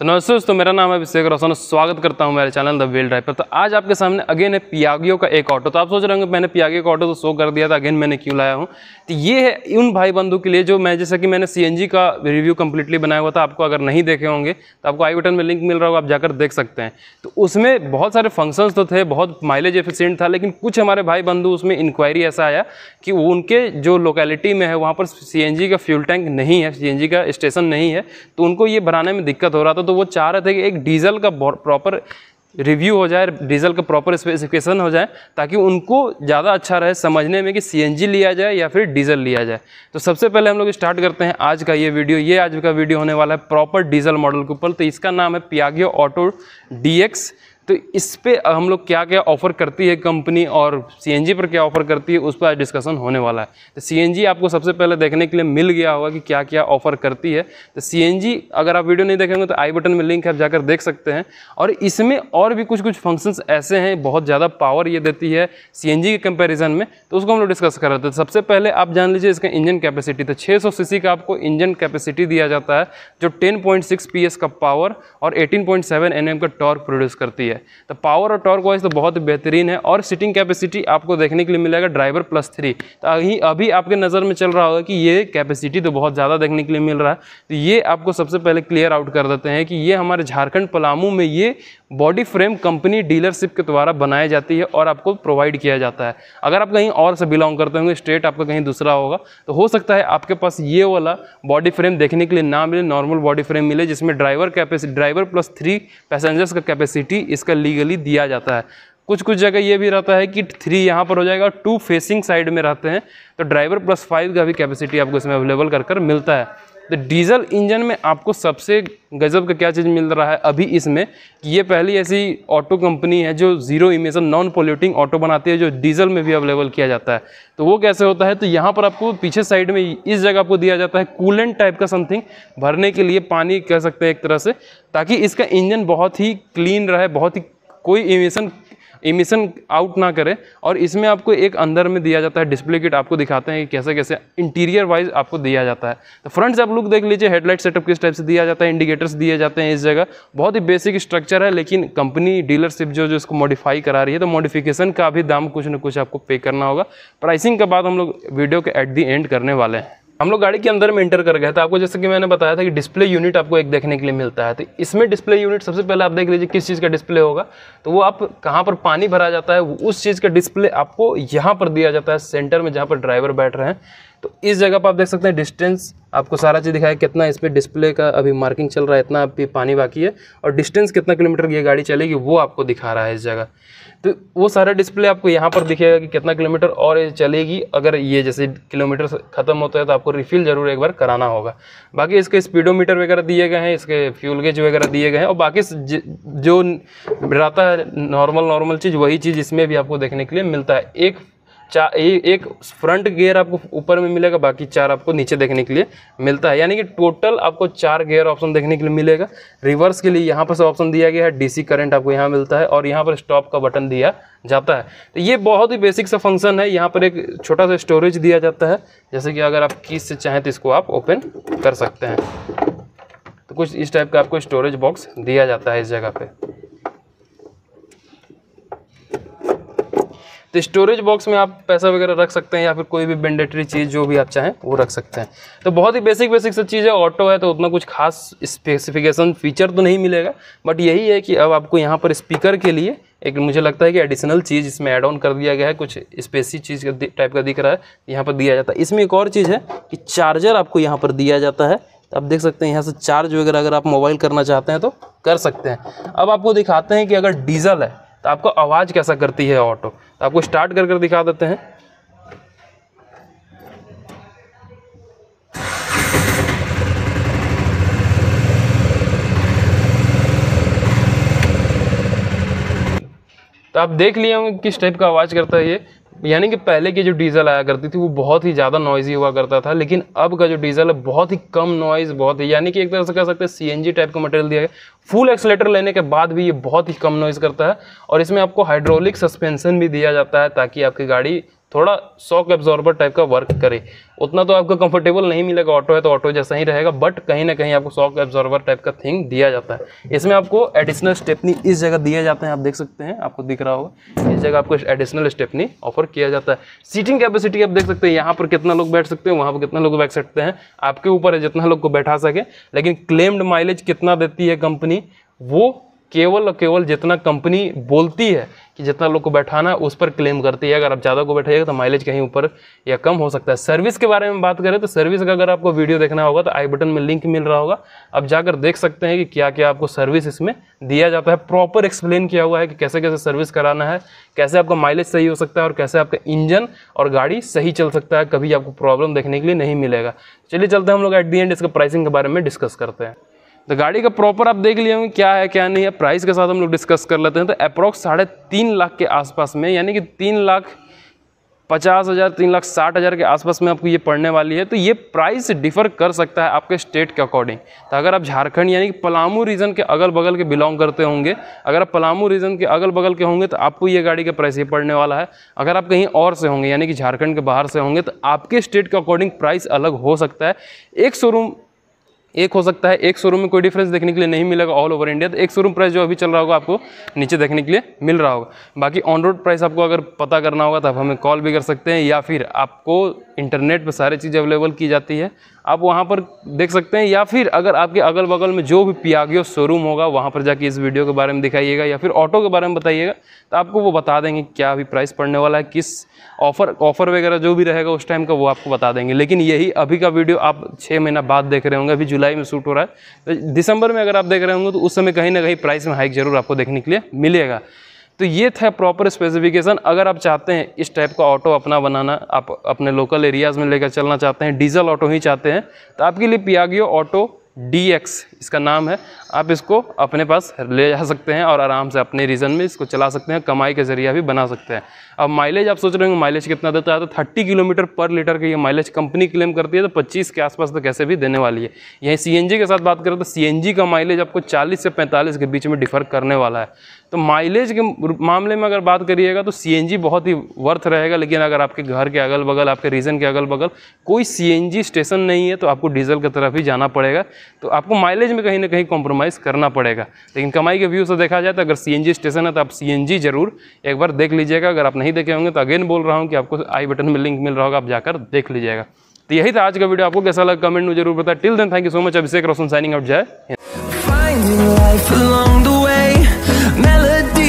तो नमस्ते दोस्तों मेरा नाम है अभिषेक रोशन स्वागत करता हूं मेरे चैनल द व्हील ड्राइव पर तो आज आपके सामने अगेन है पियागियो का एक ऑटो तो आप सोच रहे होंगे मैंने पियागियो का ऑटो तो शो कर दिया था अगेन मैंने क्यों लाया हूं तो ये है उन भाई बंधु के लिए जो मैं जैसे कि मैंने सी का रिव्यू कम्प्लीटली बनाया हुआ था आपको अगर नहीं देखे होंगे तो आपको आई बटन में लिंक मिल रहा होगा आप जाकर देख सकते हैं तो उसमें बहुत सारे फंक्शंस तो थे बहुत माइलेज एफिशियंट था लेकिन कुछ हमारे भाई बंधु उसमें इंक्वायरी ऐसा आया कि उनके जो लोकेलिटी में है वहाँ पर सी का फ्यूल टैंक नहीं है सी का स्टेशन नहीं है तो उनको ये बनाने में दिक्कत हो रहा था तो तो वो चाह रहे थे कि एक डीजल का प्रॉपर रिव्यू हो जाए डीजल का प्रॉपर स्पेसिफिकेशन हो जाए ताकि उनको ज़्यादा अच्छा रहे समझने में कि सीएनजी लिया जाए या फिर डीजल लिया जाए तो सबसे पहले हम लोग स्टार्ट करते हैं आज का ये वीडियो ये आज का वीडियो होने वाला है प्रॉपर डीजल मॉडल के ऊपर तो इसका नाम है पियागियो ऑटो डी तो इस पर हम लोग क्या क्या ऑफ़र करती है कंपनी और सी पर क्या ऑफ़र करती है उस पर आज डिस्कशन होने वाला है तो सी आपको सबसे पहले देखने के लिए मिल गया होगा कि क्या क्या ऑफ़र करती है तो सी अगर आप वीडियो नहीं देखेंगे तो आई बटन में लिंक है आप जाकर देख सकते हैं और इसमें और भी कुछ कुछ फंक्शंस ऐसे हैं बहुत ज़्यादा पावर ये देती है सी के कंपेरिजन में तो उसको हम लोग डिस्कस कर रहे थे तो सबसे पहले आप जान लीजिए इसका इंजन कैपेसिटी तो छः सौ का आपको इंजन कैपेसिटी दिया जाता है जो टेन पॉइंट का पावर और एटीन पॉइंट का टॉर्क प्रोड्यूस करती है है तो पावर और टॉर्क वाइज तो बहुत बेहतरीन है और सीटिंग कैपेसिटी आपको देखने के लिए मिलेगा ड्राइवर प्लस थ्री तो अभी अभी आपके नज़र में चल रहा होगा कि ये कैपेसिटी तो बहुत ज़्यादा देखने के लिए मिल रहा है तो ये आपको सबसे पहले क्लियर आउट कर देते हैं कि ये हमारे झारखंड पलामू में ये बॉडी फ्रेम कंपनी डीलरशिप के द्वारा बनाई जाती है और आपको प्रोवाइड किया जाता है अगर आप कहीं और से बिलोंग करते होंगे स्टेट आपका कहीं दूसरा होगा तो हो सकता है आपके पास ये वाला बॉडी फ्रेम देखने के लिए ना मिले नॉर्मल बॉडी फ्रेम मिले जिसमें driver capacity driver plus three passengers का कैपेसिटी इसका लीगली दिया जाता है कुछ कुछ जगह ये भी रहता है कि थ्री यहाँ पर हो जाएगा और टू फेसिंग साइड में रहते हैं तो ड्राइवर प्लस फाइव का भी कैपेसिटी आपको इसमें अवेलेबल कर कर मिलता है तो डीजल इंजन में आपको सबसे गजब का क्या चीज़ मिल रहा है अभी इसमें कि ये पहली ऐसी ऑटो कंपनी है जो zero emission non polluting auto बनाती है जो डीजल में भी अवेलेबल किया जाता है तो वो कैसे होता है तो यहाँ पर आपको पीछे साइड में इस जगह आपको दिया जाता है कूलेंट टाइप का समथिंग भरने के लिए पानी कह सकते हैं एक तरह से ताकि इसका इंजन बहुत ही क्लीन रहे बहुत ही कोई इमेशन इमिशन आउट ना करे और इसमें आपको एक अंदर में दिया जाता है डिस्प्ले किट आपको दिखाते हैं कि कैसे कैसे इंटीरियर वाइज आपको दिया जाता है तो फ्रंट से आप लुक देख लीजिए हेडलाइट सेटअप किस टाइप से दिया जाता है इंडिकेटर्स दिए जाते हैं इस जगह बहुत ही बेसिक स्ट्रक्चर है लेकिन कंपनी डीलरशिप जो जो इसको मॉडिफाई करा रही है तो मॉडिफिकेशन का भी दाम कुछ ना कुछ आपको पे करना होगा प्राइसिंग का बात हम लोग वीडियो के एट दी एंड करने वाले हैं हम लोग गाड़ी के अंदर में इंटर कर गए थे तो आपको जैसे कि मैंने बताया था कि डिस्प्ले यूनिट आपको एक देखने के लिए मिलता है तो इसमें डिस्प्ले यूनिट सबसे पहले आप देख लीजिए किस चीज़ का डिस्प्ले होगा तो वो आप कहाँ पर पानी भरा जाता है उस चीज़ का डिस्प्ले आपको यहाँ पर दिया जाता है सेंटर में जहाँ पर ड्राइवर बैठ रहे हैं तो इस जगह पर आप देख सकते हैं डिस्टेंस आपको सारा चीज़ दिखाया कितना इस पर डिस्प्ले का अभी मार्किंग चल रहा है इतना अभी पानी बाकी है और डिस्टेंस कितना किलोमीटर की गाड़ी चलेगी वो आपको दिखा रहा है इस जगह तो वो सारा डिस्प्ले आपको यहाँ पर दिखेगा कि कितना किलोमीटर और ये चलेगी अगर ये जैसे किलोमीटर खत्म होता है तो आपको रिफ़िल ज़रूर एक बार कराना होगा बाकी इसके स्पीडोमीटर वगैरह दिए गए हैं इसके फ्यूल गेज वगैरह दिए गए हैं और बाकी जो रहता है नॉर्मल नॉर्मल चीज़ वही चीज़ इसमें भी आपको देखने के लिए मिलता है एक चार एक फ्रंट गेयर आपको ऊपर में मिलेगा बाकी चार आपको नीचे देखने के लिए मिलता है यानी कि टोटल आपको चार गेयर ऑप्शन देखने के लिए मिलेगा रिवर्स के लिए यहाँ पर सब ऑप्शन दिया गया है डीसी करंट आपको यहाँ मिलता है और यहाँ पर स्टॉप का बटन दिया जाता है तो ये बहुत ही बेसिक सा फंक्शन है यहाँ पर एक छोटा सा स्टोरेज दिया जाता है जैसे कि अगर आप किस से चाहें तो इसको आप ओपन कर सकते हैं तो कुछ इस टाइप का आपको स्टोरेज बॉक्स दिया जाता है इस जगह पर तो स्टोरेज बॉक्स में आप पैसा वगैरह रख सकते हैं या फिर कोई भी बेंडेटरी चीज़ जो भी आप चाहें वो रख सकते हैं तो बहुत ही बेसिक बेसिक सब चीज़ है ऑटो है तो उतना कुछ खास स्पेसिफिकेशन फीचर तो नहीं मिलेगा बट यही है कि अब आपको यहाँ पर स्पीकर के लिए एक मुझे लगता है कि एडिशनल चीज़ इसमें एड ऑन कर दिया गया है कुछ स्पेसी चीज़ का टाइप का दिख रहा है यहाँ पर दिया जाता है इसमें एक और चीज़ है कि चार्जर आपको यहाँ पर दिया जाता है तो आप देख सकते हैं यहाँ से चार्ज वगैरह अगर आप मोबाइल करना चाहते हैं तो कर सकते हैं अब आपको दिखाते हैं कि अगर डीजल है तो आपको आवाज़ कैसा करती है ऑटो तो आपको स्टार्ट कर कर दिखा देते हैं तो आप देख लिए होंगे किस टाइप का आवाज़ करता है ये यानी कि पहले की जो डीज़ल आया करती थी वो बहुत ही ज़्यादा नॉइज़ी हुआ करता था लेकिन अब का जो डीज़ल है बहुत ही कम नॉइज़ बहुत ही यानी कि एक तरह से कह सकते हैं सी टाइप का मटेरियल दिया गया फुल एक्सलेटर लेने के बाद भी ये बहुत ही कम नॉइज़ करता है और इसमें आपको हाइड्रोलिक सस्पेंसन भी दिया जाता है ताकि आपकी गाड़ी थोड़ा शॉक एब्जॉर्बर टाइप का वर्क करे उतना तो आपको कंफर्टेबल नहीं मिलेगा ऑटो है तो ऑटो जैसा ही रहेगा बट कहीं ना कहीं आपको शॉक एब्जॉर्बर टाइप का थिंग दिया जाता है इसमें आपको एडिशनल स्टेपनी इस जगह दिया जाते हैं आप देख सकते हैं आपको दिख रहा होगा इस जगह आपको एडिशनल स्टेपनी ऑफर किया जाता है सीटिंग कैपेसिटी आप देख सकते हैं यहाँ पर कितना लोग बैठ सकते हैं वहाँ पर कितना लोग बैठ सकते हैं आपके ऊपर है जितना लोग को बैठा सके लेकिन क्लेम्ड माइलेज कितना देती है कंपनी वो केवल और केवल जितना कंपनी बोलती है कि जितना लोग को बैठाना उस पर क्लेम करती है अगर आप ज़्यादा को बैठाइएगा तो माइलेज कहीं ऊपर या कम हो सकता है सर्विस के बारे में बात करें तो सर्विस का अगर आपको वीडियो देखना होगा तो आई बटन में लिंक मिल रहा होगा आप जाकर देख सकते हैं कि क्या क्या आपको सर्विस इसमें दिया जाता है प्रॉपर एक्सप्लेन किया हुआ है कि कैसे कैसे सर्विस कराना है कैसे आपका माइलेज सही हो सकता है और कैसे आपका इंजन और गाड़ी सही चल सकता है कभी आपको प्रॉब्लम देखने के लिए नहीं मिलेगा चलिए चलते हैं हम लोग एट दी एंड इसके प्राइसिंग के बारे में डिस्कस करते हैं तो गाड़ी का प्रॉपर आप देख लिए होंगे क्या है क्या नहीं है प्राइस के साथ हम लोग डिस्कस कर लेते हैं तो अप्रोक्स साढ़े तीन लाख के आसपास में यानी कि तीन लाख पचास हज़ार तीन लाख साठ हज़ार के आसपास में आपको ये पड़ने वाली है तो ये प्राइस डिफर कर सकता है आपके स्टेट के अकॉर्डिंग तो अगर आप झारखंड यानी कि पलामू रीजन के अगल बगल के बिलोंग करते होंगे अगर आप पलामू रीजन के अगल बगल के होंगे तो आपको ये गाड़ी का प्राइस ये पड़ने वाला है अगर आप कहीं और से होंगे यानी कि झारखंड के बाहर से होंगे तो आपके स्टेट के अकॉर्डिंग प्राइस अलग हो सकता है एक शोरूम एक हो सकता है एक शोरूम में कोई डिफरेंस देखने के लिए नहीं मिलेगा ऑल ओवर इंडिया तो एक शोरूम प्राइस जो अभी चल रहा होगा आपको नीचे देखने के लिए मिल रहा होगा बाकी ऑन रोड प्राइस आपको अगर पता करना होगा तो आप हमें कॉल भी कर सकते हैं या फिर आपको इंटरनेट पर सारी चीज़ अवेलेबल की जाती है आप वहाँ पर देख सकते हैं या फिर अगर आपके अगल बगल में जो भी पियागियो शोरूम होगा वहाँ पर जाके इस वीडियो के बारे में दिखाइएगा या फिर ऑटो के बारे में बताइएगा तो आपको वो बता देंगे क्या अभी प्राइस पड़ने वाला है किस ऑफ़र ऑफ़र वगैरह जो भी रहेगा उस टाइम का वो आपको बता देंगे लेकिन यही अभी का वीडियो आप छः महीना बाद देख रहे होंगे अभी जुलाई में शूट हो रहा है तो दिसंबर में अगर आप देख रहे होंगे तो उस समय कहीं ना कहीं प्राइस में हाइक ज़रूर आपको देखने के लिए मिलेगा तो ये था प्रॉपर स्पेसिफिकेशन अगर आप चाहते हैं इस टाइप का ऑटो अपना बनाना आप अपने लोकल एरियाज़ में लेकर चलना चाहते हैं डीजल ऑटो ही चाहते हैं तो आपके लिए पियागियो ऑटो डी एक्स इसका नाम है आप इसको अपने पास ले जा सकते हैं और आराम से अपने रीजन में इसको चला सकते हैं कमाई के जरिया भी बना सकते हैं अब माइलेज आप सोच रहे होंगे माइलेज कितना देता है तो 30 किलोमीटर पर लीटर की ये माइलेज कंपनी क्लेम करती है तो 25 के आसपास तो कैसे भी देने वाली है यहीं सी के साथ बात करें तो सी का माइलेज आपको चालीस से पैंतालीस के बीच में डिफर करने वाला है तो माइलेज के मामले में अगर बात करिएगा तो सी बहुत ही वर्थ रहेगा लेकिन अगर आपके घर के अगल बगल आपके रीजन के अगल बगल कोई सी स्टेशन नहीं है तो आपको डीजल की तरफ ही जाना पड़ेगा तो आपको माइलेज में कहीं ना कहीं कॉम्प्रोमाइज़ करना पड़ेगा लेकिन कमाई के व्यू से देखा जाए तो अगर सी स्टेशन है तो आप सी जरूर एक बार देख लीजिएगा अगर आप नहीं देखे होंगे तो अगेन बोल रहा हूँ कि आपको आई बटन में लिंक मिल रहा होगा आप जाकर देख लीजिएगा तो यही था आज का वीडियो आपको कैसा लगा कमेंट में जरूर बताया till then thank you so much Abhishek Roshan signing out जय melody